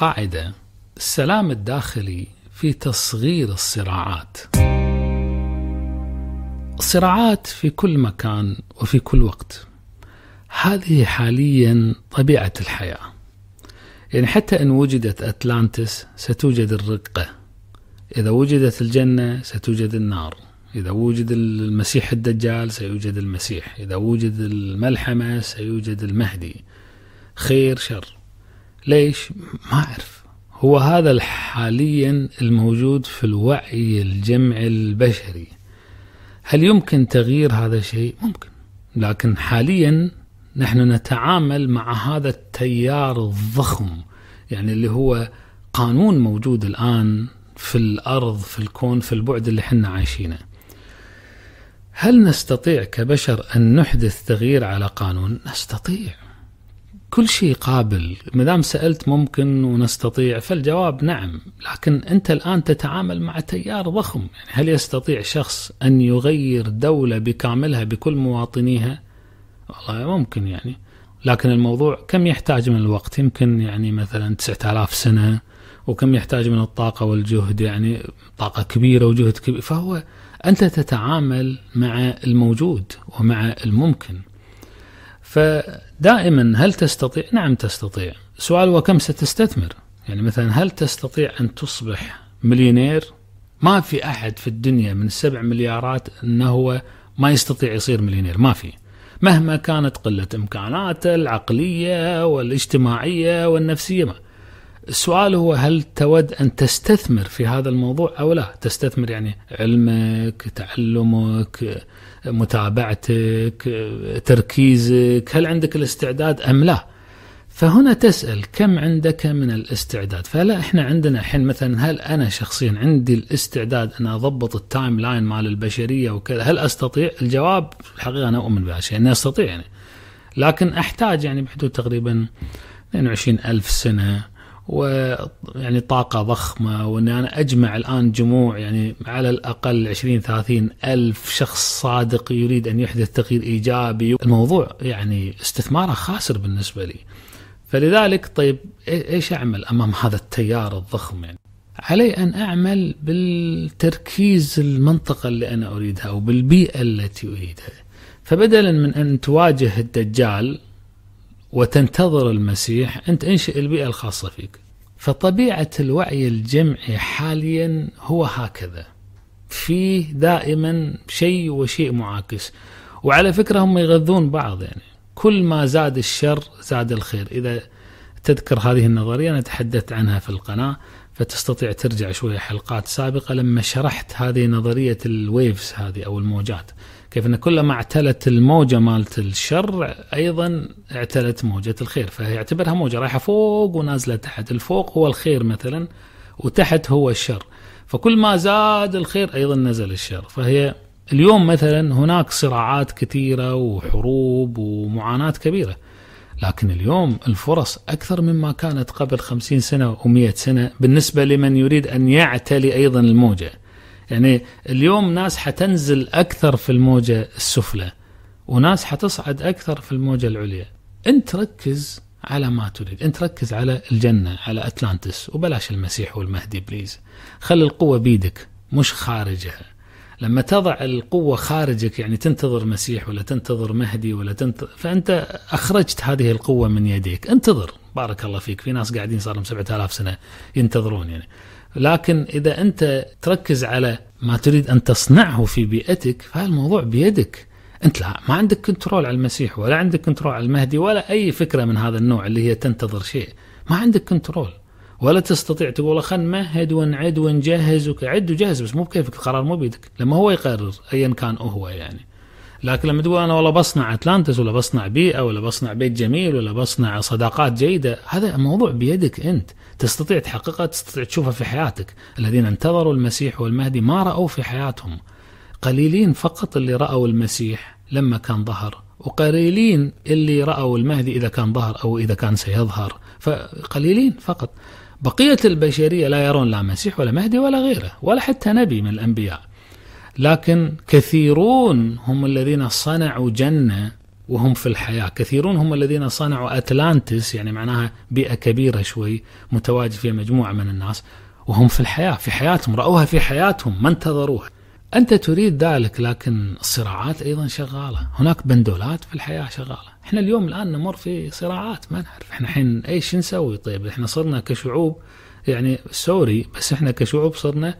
قاعدة السلام الداخلي في تصغير الصراعات. الصراعات في كل مكان وفي كل وقت. هذه حاليا طبيعة الحياة. يعني حتى إن وجدت أتلانتس ستوجد الرقة. إذا وجدت الجنة ستوجد النار. إذا وجد المسيح الدجال سيوجد المسيح، إذا وجد الملحمة سيوجد المهدي. خير شر. ليش؟ ما أعرف هو هذا حاليا الموجود في الوعي الجمعي البشري هل يمكن تغيير هذا الشيء؟ ممكن لكن حاليا نحن نتعامل مع هذا التيار الضخم يعني اللي هو قانون موجود الآن في الأرض في الكون في البعد اللي احنا عايشينه هل نستطيع كبشر أن نحدث تغيير على قانون؟ نستطيع كل شيء قابل ما دام سالت ممكن ونستطيع فالجواب نعم لكن انت الان تتعامل مع تيار ضخم يعني هل يستطيع شخص ان يغير دوله بكاملها بكل مواطنيها والله ممكن يعني لكن الموضوع كم يحتاج من الوقت يمكن يعني مثلا 9000 سنه وكم يحتاج من الطاقه والجهد يعني طاقه كبيره وجهد كبير فهو انت تتعامل مع الموجود ومع الممكن فدائما هل تستطيع؟ نعم تستطيع سؤال وكم ستستثمر؟ يعني مثلا هل تستطيع أن تصبح مليونير؟ ما في أحد في الدنيا من السبع مليارات أنه هو ما يستطيع يصير مليونير ما في مهما كانت قلة إمكاناته العقلية والاجتماعية والنفسية ما. السؤال هو هل تود أن تستثمر في هذا الموضوع أو لا تستثمر يعني علمك تعلمك متابعتك تركيزك هل عندك الاستعداد أم لا فهنا تسأل كم عندك من الاستعداد فلا احنا عندنا حين مثلا هل انا شخصيا عندي الاستعداد ان اضبط التايم لاين مال البشرية وكذا هل استطيع الجواب الحقيقة انا اؤمن بهذا الشيء اني استطيع يعني لكن احتاج يعني بحدود تقريبا 22 ألف سنة ويعني طاقة ضخمة وأن أنا أجمع الآن جموع يعني على الأقل 20 30 ألف شخص صادق يريد أن يحدث تغيير إيجابي الموضوع يعني استثماره خاسر بالنسبة لي فلذلك طيب إيش أعمل أمام هذا التيار الضخم يعني علي أن أعمل بالتركيز المنطقة اللي أنا أريدها وبالبيئة التي أريدها فبدلا من أن تواجه الدجال وتنتظر المسيح أنت انشئ البيئة الخاصة فيك فطبيعة الوعي الجمعي حاليا هو هكذا فيه دائما شيء وشيء معاكس وعلى فكرة هم يغذون بعض يعني كل ما زاد الشر زاد الخير إذا تذكر هذه النظرية أنا تحدثت عنها في القناة فتستطيع ترجع شوية حلقات سابقة لما شرحت هذه نظرية الويفز هذه أو الموجات كيف أن كلما اعتلت الموجة مالت الشر أيضا اعتلت موجة الخير فيعتبرها موجة رايحة فوق ونازلة تحت الفوق هو الخير مثلا وتحت هو الشر فكل ما زاد الخير أيضا نزل الشر فهي اليوم مثلا هناك صراعات كثيرة وحروب ومعاناة كبيرة لكن اليوم الفرص أكثر مما كانت قبل خمسين سنة ومئة سنة بالنسبة لمن يريد أن يعتلي أيضا الموجة يعني اليوم ناس حتنزل أكثر في الموجة السفلى وناس حتصعد أكثر في الموجة العليا أنت ركز على ما تريد أنت ركز على الجنة على أتلانتس وبلاش المسيح والمهدي بليز خلي القوة بيدك مش خارجها لما تضع القوة خارجك يعني تنتظر مسيح ولا تنتظر مهدي ولا تنتظر فأنت أخرجت هذه القوة من يديك انتظر بارك الله فيك في ناس قاعدين صار لهم 7000 سنة ينتظرون يعني لكن إذا أنت تركز على ما تريد أن تصنعه في بيئتك فهالموضوع بيدك انت لا ما عندك كنترول على المسيح ولا عندك كنترول على المهدي ولا اي فكره من هذا النوع اللي هي تنتظر شيء ما عندك كنترول ولا تستطيع تقول خلنا نمهد ونعد ونجهز وكعد وجهز بس مو بكيفك القرار مو بيدك لما هو يقرر ايا كان هو يعني لكن لما تقول انا والله بصنع اتلانتس ولا بصنع بيئه ولا بصنع بيت جميل ولا بصنع صداقات جيده هذا موضوع بيدك انت تستطيع تحققه تستطيع تشوفه في حياتك الذين انتظروا المسيح والمهدي ما راوا في حياتهم قليلين فقط اللي راوا المسيح لما كان ظهر وقليلين اللي راوا المهدي اذا كان ظهر او اذا كان سيظهر فقليلين فقط بقية البشرية لا يرون لا مسيح ولا مهدي ولا غيره ولا حتى نبي من الأنبياء لكن كثيرون هم الذين صنعوا جنة وهم في الحياة كثيرون هم الذين صنعوا أتلانتس يعني معناها بيئة كبيرة شوي متواجد فيها مجموعة من الناس وهم في الحياة في حياتهم رأوها في حياتهم ما انتظروها أنت تريد ذلك لكن الصراعات أيضا شغالة هناك بندولات في الحياة شغالة احنا اليوم الآن نمر في صراعات ما نعرف احنا الحين ايش نسوي طيب احنا صرنا كشعوب يعني سوري بس احنا كشعوب صرنا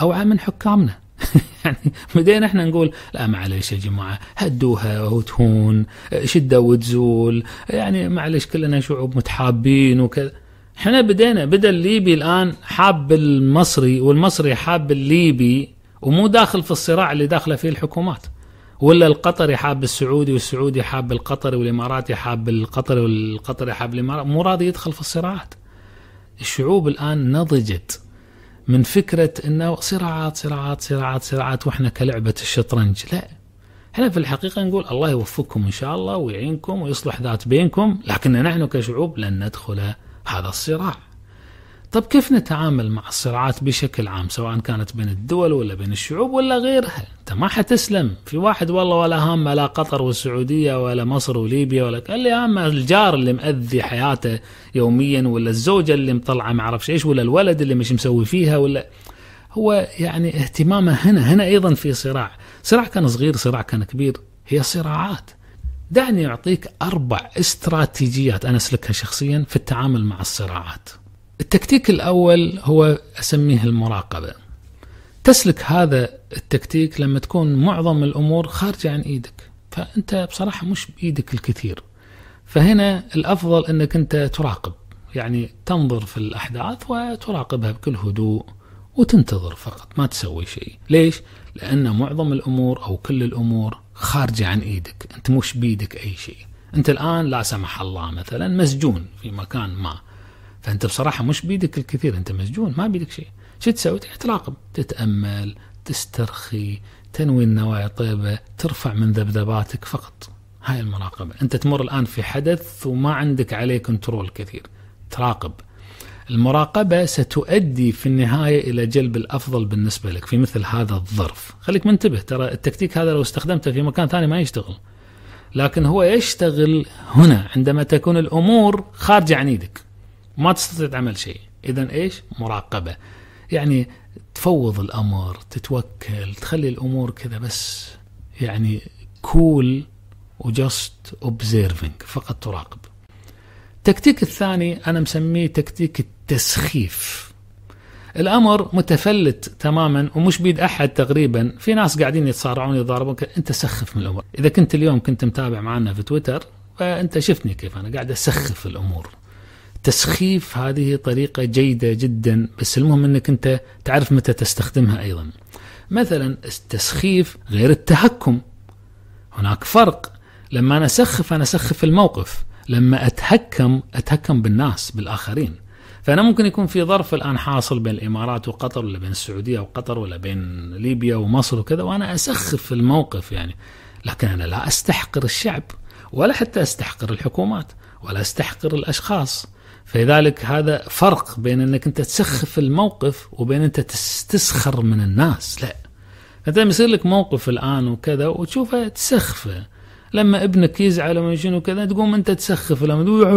أوعى من حكامنا يعني بدينا احنا نقول لا معليش يا جماعه هدوها وتهون شده وتزول يعني معليش كلنا شعوب متحابين وكذا احنا بدينا بدا الليبي الان حاب المصري والمصري حاب الليبي ومو داخل في الصراع اللي داخله فيه الحكومات ولا القطري حاب السعودي والسعودي حاب القطري والاماراتي حاب القطري والقطري حاب الامارات مو راضي يدخل في الصراعات الشعوب الان نضجت من فكره انه صراعات صراعات صراعات صراعات واحنا كلعبه الشطرنج لا احنا في الحقيقه نقول الله يوفقكم ان شاء الله ويعينكم ويصلح ذات بينكم لكن نحن كشعوب لن ندخل هذا الصراع طب كيف نتعامل مع الصراعات بشكل عام سواء كانت بين الدول ولا بين الشعوب ولا غيرها انت ما حتسلم في واحد والله ولا هامه لا قطر والسعوديه ولا مصر وليبيا ولا اللي هامه الجار اللي مأذي حياته يوميا ولا الزوجه اللي مطلعه ما اعرفش ايش ولا الولد اللي مش مسوي فيها ولا هو يعني اهتمامه هنا هنا ايضا في صراع صراع كان صغير صراع كان كبير هي صراعات دعني اعطيك اربع استراتيجيات انا اسلكها شخصيا في التعامل مع الصراعات التكتيك الأول هو أسميه المراقبة تسلك هذا التكتيك لما تكون معظم الأمور خارجة عن إيدك فأنت بصراحة مش بإيدك الكثير فهنا الأفضل أنك أنت تراقب يعني تنظر في الأحداث وتراقبها بكل هدوء وتنتظر فقط ما تسوي شيء ليش؟ لأن معظم الأمور أو كل الأمور خارجة عن إيدك أنت مش بإيدك أي شيء أنت الآن لا سمح الله مثلا مسجون في مكان ما فانت بصراحه مش بيدك الكثير انت مسجون ما بيدك شيء شو تسوي تراقب تتامل تسترخي تنوي النوايا طيبه ترفع من ذبذباتك فقط هاي المراقبه انت تمر الان في حدث وما عندك عليه كنترول كثير تراقب المراقبه ستؤدي في النهايه الى جلب الافضل بالنسبه لك في مثل هذا الظرف خليك منتبه ترى التكتيك هذا لو استخدمته في مكان ثاني ما يشتغل لكن هو يشتغل هنا عندما تكون الامور خارجه عن ايدك ما تستطيع تعمل شيء اذا ايش مراقبه يعني تفوض الامر تتوكل تخلي الامور كذا بس يعني كول وجاست اوبزيرفنج فقط تراقب التكتيك الثاني انا مسميه تكتيك التسخيف الامر متفلت تماما ومش بيد احد تقريبا في ناس قاعدين يتصارعون يضاربون انت سخف من الامور اذا كنت اليوم كنت متابع معنا في تويتر فانت شفتني كيف انا قاعد اسخف الامور التسخيف هذه طريقة جيدة جدا بس المهم أنك أنت تعرف متى تستخدمها أيضا مثلا التسخيف غير التهكم هناك فرق لما أنا أسخف أنا أسخف الموقف لما أتهكم أتهكم بالناس بالآخرين فأنا ممكن يكون في ظرف الآن حاصل بين الإمارات وقطر ولا بين السعودية وقطر ولا بين ليبيا ومصر وكذا وأنا أسخف الموقف يعني لكن أنا لا أستحقر الشعب ولا حتى أستحقر الحكومات ولا أستحقر الأشخاص فلذلك هذا فرق بين انك انت تسخف الموقف وبين انت تسخر من الناس لا انت لما يصير لك موقف الان وكذا وتشوفه تسخفه لما ابنك يزعل وما شنو كذا تقوم انت تسخف لما تقول يا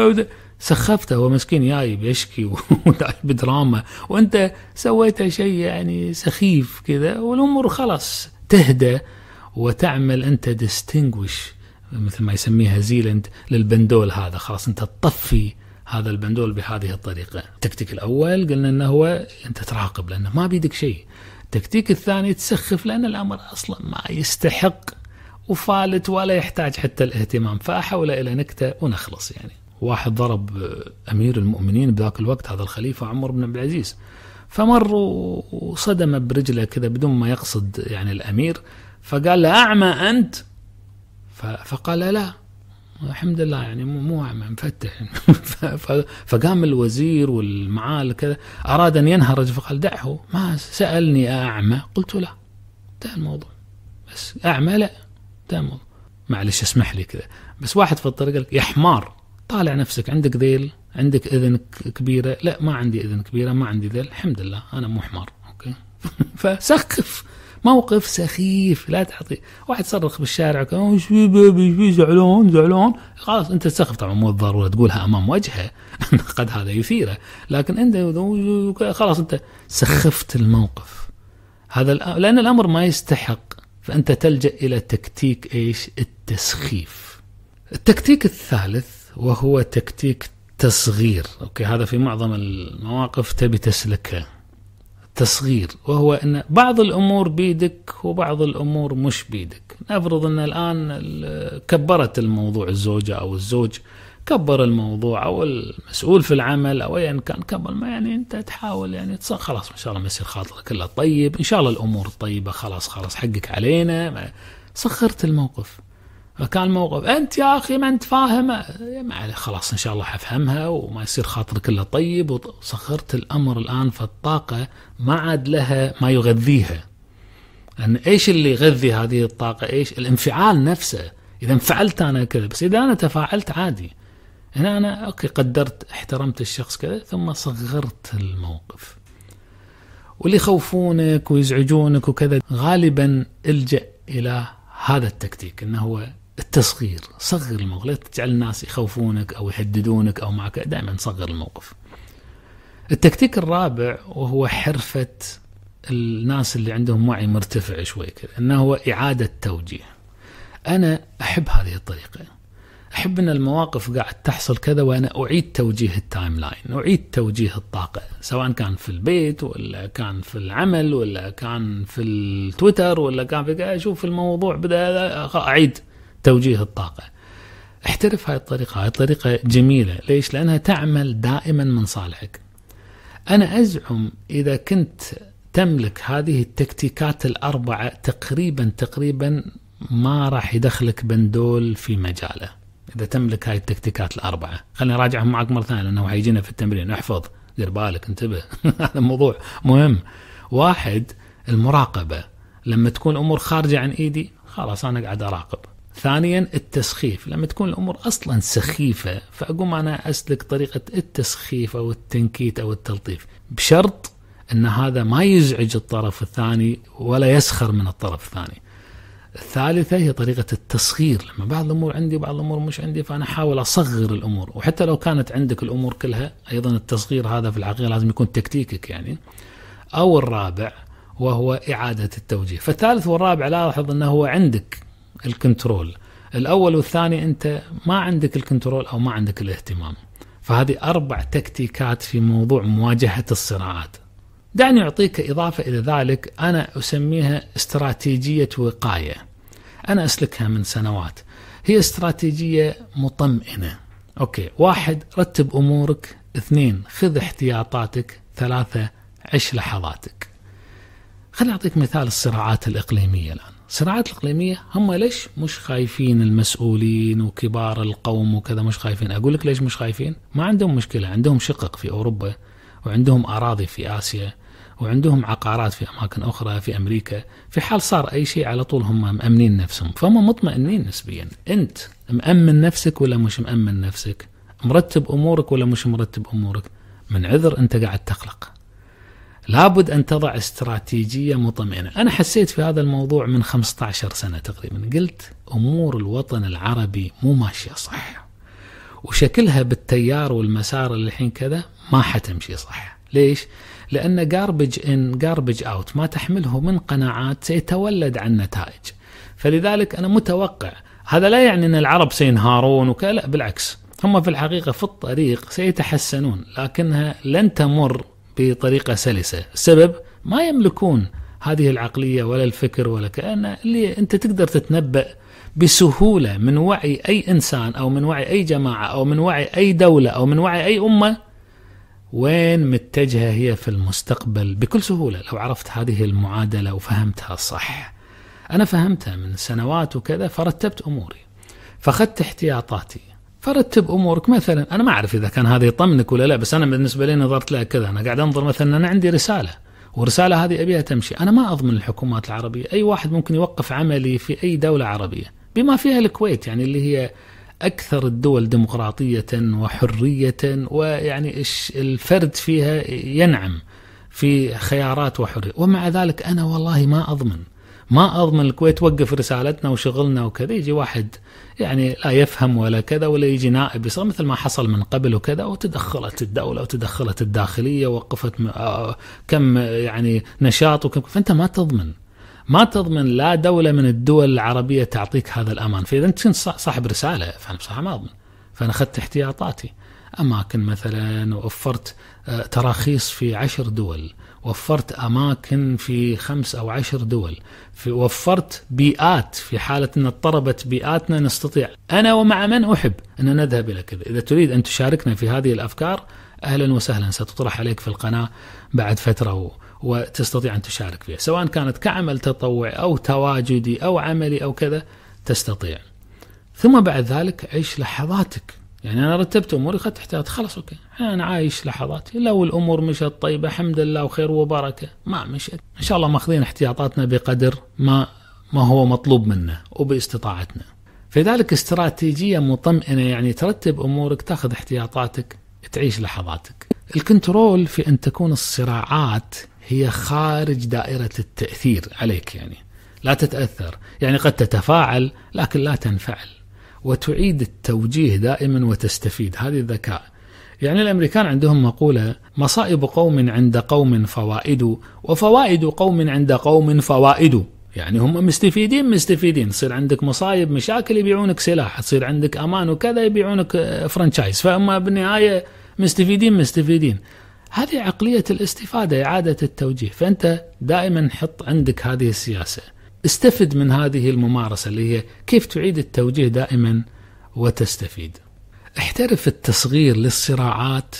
حبيبي سخفته هو مسكين بيشكي يشكي بدراما وانت سويته شيء يعني سخيف كذا والامور خلاص تهدى وتعمل انت ديستنجوش مثل ما يسميها زيلند للبندول هذا خلاص انت تطفي هذا البندول بهذه الطريقه التكتيك الاول قلنا انه هو انت تراقب لانه ما بيدك شيء التكتيك الثاني تسخف لان الامر اصلا ما يستحق وفالت ولا يحتاج حتى الاهتمام فاحول الى نكته ونخلص يعني واحد ضرب امير المؤمنين بذاك الوقت هذا الخليفه عمر بن عبد العزيز فمر وصدم برجله كذا بدون ما يقصد يعني الامير فقال له اعمى انت فقال لا الحمد لله يعني مو اعمى مفتح فقام الوزير والمعال كذا اراد ان ينهرج فقال دعه ما سالني اعمى قلت له لا انتهى الموضوع بس اعمى لا انتهى الموضوع معلش اسمح لي كذا بس واحد في الطريق قال يا حمار طالع نفسك عندك ذيل عندك اذن كبيره لا ما عندي اذن كبيره ما عندي ذيل الحمد لله انا مو حمار اوكي فسخف موقف سخيف لا تعطي واحد صرخ بالشارع وكان في بيبي في زعلون زعلون خلاص انت تسخف طبعا مو بالضروره تقولها امام وجهه قد هذا يثيره لكن انت خلاص انت سخفت الموقف هذا لان الامر ما يستحق فانت تلجا الى تكتيك ايش؟ التسخيف. التكتيك الثالث وهو تكتيك تصغير، اوكي هذا في معظم المواقف تبي تسلكه تصغير وهو أن بعض الأمور بيدك وبعض الأمور مش بيدك نفرض أن الآن كبرت الموضوع الزوجة أو الزوج كبر الموضوع أو المسؤول في العمل أو أيا كان كبر ما يعني أنت تحاول يعني خلاص إن شاء الله ما يصير خاطرك كله طيب إن شاء الله الأمور طيبة خلاص خلاص حقك علينا سخرت الموقف فكان الموقف انت يا اخي ما انت فاهم خلاص ان شاء الله حفهمها وما يصير خاطرك الا طيب وصخرت الامر الان فالطاقه ما عاد لها ما يغذيها ان ايش اللي يغذي هذه الطاقه ايش الانفعال نفسه اذا انفعلت انا كذا بس اذا انا تفاعلت عادي هنا انا اوكي قدرت احترمت الشخص كذا ثم صغرت الموقف واللي يخوفونك ويزعجونك وكذا غالبا الجا الى هذا التكتيك انه هو التصغير صغر الموقف لا تجعل الناس يخوفونك أو يهددونك أو معك دائما صغر الموقف التكتيك الرابع وهو حرفة الناس اللي عندهم وعي مرتفع شوي كذا انه هو اعاده توجيه. انا احب هذه الطريقه. احب ان المواقف قاعد تحصل كذا وانا اعيد توجيه التايم لاين، اعيد توجيه الطاقه، سواء كان في البيت ولا كان في العمل ولا كان في التويتر ولا كان في اشوف الموضوع بدا اعيد توجيه الطاقة احترف هاي الطريقة هاي الطريقة جميلة ليش لأنها تعمل دائما من صالحك أنا أزعم إذا كنت تملك هذه التكتيكات الأربعة تقريبا تقريبا ما راح يدخلك بندول في مجاله إذا تملك هاي التكتيكات الأربعة خلينا أراجعهم معك مرة ثانية لأنه حيجينا في التمرين احفظ دير بالك انتبه هذا موضوع مهم واحد المراقبة لما تكون أمور خارجة عن إيدي خلاص أنا قاعد أراقب ثانيا التسخيف لما تكون الامور اصلا سخيفه فاقوم انا اسلك طريقه التسخيف او التنكيت او التلطيف بشرط ان هذا ما يزعج الطرف الثاني ولا يسخر من الطرف الثاني. الثالثه هي طريقه التصغير لما بعض الامور عندي وبعض الامور مش عندي فانا احاول اصغر الامور وحتى لو كانت عندك الامور كلها ايضا التصغير هذا في الحقيقه لازم يكون تكتيكك يعني. او الرابع وهو اعاده التوجيه، فالثالث والرابع لاحظ انه هو عندك الكنترول الاول والثاني انت ما عندك الكنترول او ما عندك الاهتمام فهذه اربع تكتيكات في موضوع مواجهه الصراعات دعني اعطيك اضافه الى ذلك انا اسميها استراتيجيه وقايه انا اسلكها من سنوات هي استراتيجيه مطمئنه اوكي واحد رتب امورك اثنين خذ احتياطاتك ثلاثه عش لحظاتك خليني اعطيك مثال الصراعات الاقليميه الان صراعات الإقليمية هم ليش مش خايفين المسؤولين وكبار القوم وكذا مش خايفين أقول لك ليش مش خايفين ما عندهم مشكلة عندهم شقق في أوروبا وعندهم أراضي في آسيا وعندهم عقارات في أماكن أخرى في أمريكا في حال صار أي شيء على طول هم مأمنين نفسهم فهم مطمئنين نسبيا أنت مأمن نفسك ولا مش مأمن نفسك مرتب أمورك ولا مش مرتب أمورك من عذر أنت قاعد تقلق لابد أن تضع استراتيجية مطمئنة أنا حسيت في هذا الموضوع من 15 سنة تقريبا قلت أمور الوطن العربي مو ماشية صح وشكلها بالتيار والمسار اللي الحين كذا ما حتمشي صح ليش؟ لأن جاربج ان جاربج اوت ما تحمله من قناعات سيتولد عن نتائج فلذلك أنا متوقع هذا لا يعني أن العرب سينهارون وكذا لا بالعكس هم في الحقيقة في الطريق سيتحسنون لكنها لن تمر بطريقة سلسة السبب ما يملكون هذه العقلية ولا الفكر ولا كأن اللي أنت تقدر تتنبأ بسهولة من وعي أي إنسان أو من وعي أي جماعة أو من وعي أي دولة أو من وعي أي أمة وين متجهة هي في المستقبل بكل سهولة لو عرفت هذه المعادلة وفهمتها صح أنا فهمتها من سنوات وكذا فرتبت أموري فاخذت احتياطاتي فرتب امورك مثلا انا ما اعرف اذا كان هذا يطمنك ولا لا بس انا بالنسبه لي نظرت لها كذا انا قاعد انظر مثلا انا عندي رساله والرساله هذه ابيها تمشي انا ما اضمن الحكومات العربيه اي واحد ممكن يوقف عملي في اي دوله عربيه بما فيها الكويت يعني اللي هي اكثر الدول ديمقراطيه وحريه ويعني الفرد فيها ينعم في خيارات وحريه ومع ذلك انا والله ما اضمن ما اضمن الكويت وقف رسالتنا وشغلنا وكذا يجي واحد يعني لا يفهم ولا كذا ولا يجي نائب يصير مثل ما حصل من قبل وكذا وتدخلت الدوله وتدخلت الداخليه وقفت آه، آه، كم يعني نشاط وكم فانت ما تضمن ما تضمن لا دوله من الدول العربيه تعطيك هذا الامان فاذا انت كنت صاحب رساله فانا بصراحه ما اضمن فانا اخذت احتياطاتي اماكن مثلا وفرت آه، تراخيص في عشر دول وفرت أماكن في خمس أو عشر دول في وفرت بيئات في حالة أن اضطربت بيئاتنا نستطيع أنا ومع من أحب أن نذهب إلى كذا إذا تريد أن تشاركنا في هذه الأفكار أهلا وسهلا ستطرح عليك في القناة بعد فترة و... وتستطيع أن تشارك فيها سواء كانت كعمل تطوعي أو تواجدي أو عملي أو كذا تستطيع ثم بعد ذلك عيش لحظاتك يعني انا رتبت اموري اخذت احتياطي خلاص اوكي انا عايش لحظاتي لو الامور مشت طيبه الحمد لله وخير وبركه ما مشت ان شاء الله ماخذين احتياطاتنا بقدر ما ما هو مطلوب منا وباستطاعتنا فلذلك استراتيجيه مطمئنه يعني ترتب امورك تاخذ احتياطاتك تعيش لحظاتك الكنترول في ان تكون الصراعات هي خارج دائره التاثير عليك يعني لا تتاثر يعني قد تتفاعل لكن لا تنفعل وتعيد التوجيه دائما وتستفيد هذه الذكاء يعني الامريكان عندهم مقوله مصائب قوم عند قوم فوائد وفوائد قوم عند قوم فوائد يعني هم مستفيدين مستفيدين تصير عندك مصايب مشاكل يبيعونك سلاح تصير عندك امان وكذا يبيعونك فرنشايز فاما بالنهايه مستفيدين مستفيدين هذه عقليه الاستفاده اعاده التوجيه فانت دائما حط عندك هذه السياسه استفد من هذه الممارسة اللي هي كيف تعيد التوجيه دائما وتستفيد احترف التصغير للصراعات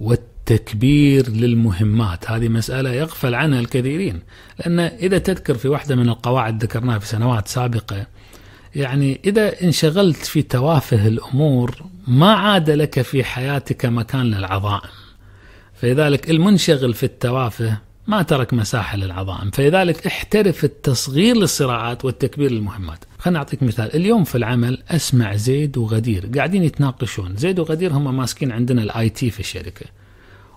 والتكبير للمهمات هذه مسألة يغفل عنها الكثيرين لأن إذا تذكر في واحدة من القواعد ذكرناها في سنوات سابقة يعني إذا انشغلت في توافه الأمور ما عاد لك في حياتك مكان للعظائم فلذلك المنشغل في التوافه ما ترك مساحة للعظائم فلذلك احترف التصغير للصراعات والتكبير للمهمات خليني أعطيك مثال اليوم في العمل أسمع زيد وغدير قاعدين يتناقشون زيد وغدير هم ماسكين عندنا الاي تي في الشركة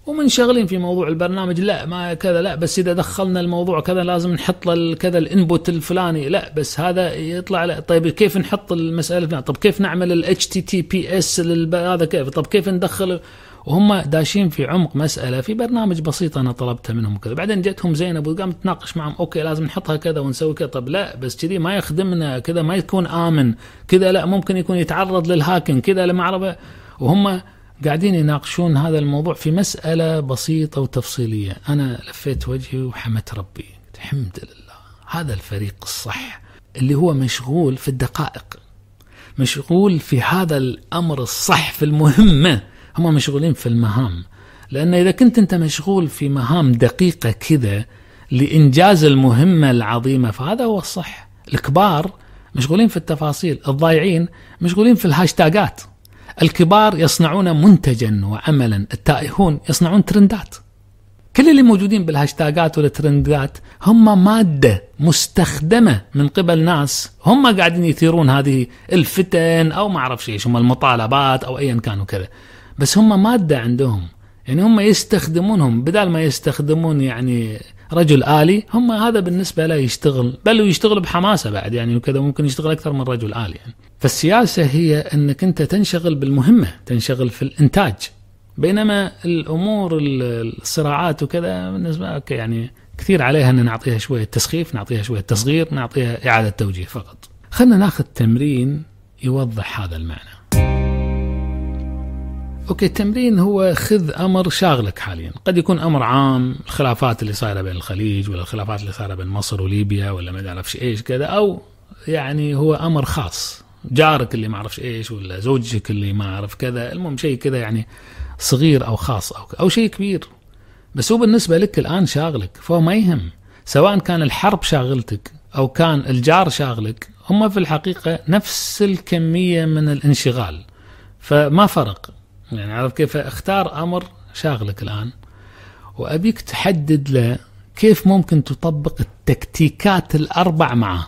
ومنشغلين في موضوع البرنامج لا ما كذا لا بس اذا دخلنا الموضوع كذا لازم نحط كذا الانبوت الفلاني لا بس هذا يطلع لا طيب كيف نحط المساله طب كيف نعمل الاتش تي تي بي اس هذا كيف طب كيف ندخل وهم داشين في عمق مساله في برنامج بسيط انا طلبته منهم كذا بعدين جتهم زينب وقامت تناقش معهم اوكي لازم نحطها كذا ونسوي كذا طب لا بس كذي ما يخدمنا كذا ما يكون امن كذا لا ممكن يكون يتعرض للهاكن كذا لمعربه وهم قاعدين يناقشون هذا الموضوع في مسألة بسيطة وتفصيلية أنا لفيت وجهي وحمت ربي الحمد لله هذا الفريق الصح اللي هو مشغول في الدقائق مشغول في هذا الأمر الصح في المهمة هم مشغولين في المهام لأن إذا كنت أنت مشغول في مهام دقيقة كذا لإنجاز المهمة العظيمة فهذا هو الصح الكبار مشغولين في التفاصيل الضايعين مشغولين في الهاشتاجات الكبار يصنعون منتجا وعملا التائهون يصنعون ترندات كل اللي موجودين بالهاشتاجات والترندات هم مادة مستخدمة من قبل ناس هم قاعدين يثيرون هذه الفتن أو ما أعرف شيء هم المطالبات أو أيا كانوا كذا بس هم ماده عندهم يعني هم يستخدمونهم بدل ما يستخدمون يعني رجل آلي هم هذا بالنسبة له يشتغل بل ويشتغل بحماسة بعد يعني وكذا ممكن يشتغل أكثر من رجل آلي يعني فالسياسة هي أنك أنت تنشغل بالمهمة تنشغل في الإنتاج بينما الأمور الصراعات وكذا بالنسبة أوكي يعني كثير عليها أن نعطيها شوية تسخيف نعطيها شوية تصغير نعطيها إعادة توجيه فقط خلنا ناخذ تمرين يوضح هذا المعنى اوكي التمرين هو خذ امر شاغلك حاليا، قد يكون امر عام الخلافات اللي صايره بين الخليج ولا الخلافات اللي صايره بين مصر وليبيا ولا ما اعرفش ايش كذا او يعني هو امر خاص جارك اللي ما اعرفش ايش ولا زوجك اللي ما اعرف كذا، المهم شيء كذا يعني صغير او خاص او او شيء كبير. بس هو بالنسبه لك الان شاغلك فهو ما يهم سواء كان الحرب شاغلتك او كان الجار شاغلك هم في الحقيقه نفس الكميه من الانشغال فما فرق يعني عارف كيف اختار امر شاغلك الان وابيك تحدد له كيف ممكن تطبق التكتيكات الاربع معه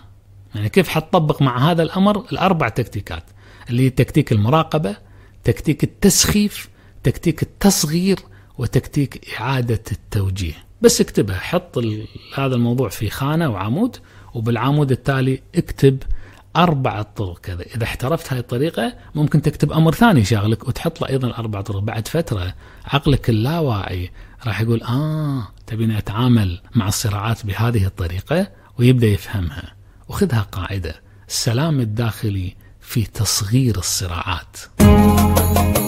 يعني كيف حتطبق مع هذا الامر الاربع تكتيكات اللي هي تكتيك المراقبه تكتيك التسخيف تكتيك التصغير وتكتيك اعاده التوجيه بس اكتبها حط هذا الموضوع في خانه وعمود وبالعمود التالي اكتب أربع طرق كذا إذا احترفت هاي الطريقة ممكن تكتب أمر ثاني شغلك وتحط له أيضا أربع طرق بعد فترة عقلك اللاواعي راح يقول آه تبيني أتعامل مع الصراعات بهذه الطريقة ويبدأ يفهمها وخذها قاعدة السلام الداخلي في تصغير الصراعات